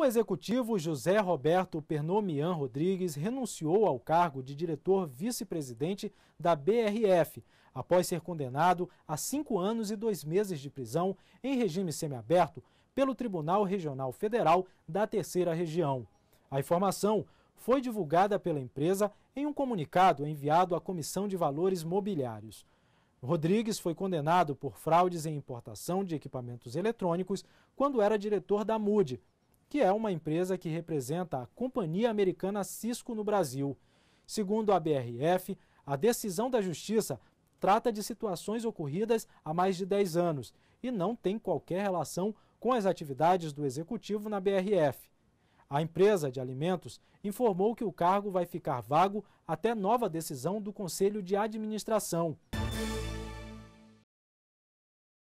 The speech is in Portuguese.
O executivo José Roberto Pernomian Rodrigues renunciou ao cargo de diretor vice-presidente da BRF, após ser condenado a cinco anos e dois meses de prisão em regime semiaberto pelo Tribunal Regional Federal da Terceira Região. A informação foi divulgada pela empresa em um comunicado enviado à Comissão de Valores Mobiliários. Rodrigues foi condenado por fraudes em importação de equipamentos eletrônicos quando era diretor da MUD, que é uma empresa que representa a companhia americana Cisco no Brasil. Segundo a BRF, a decisão da Justiça trata de situações ocorridas há mais de 10 anos e não tem qualquer relação com as atividades do executivo na BRF. A empresa de alimentos informou que o cargo vai ficar vago até nova decisão do Conselho de Administração.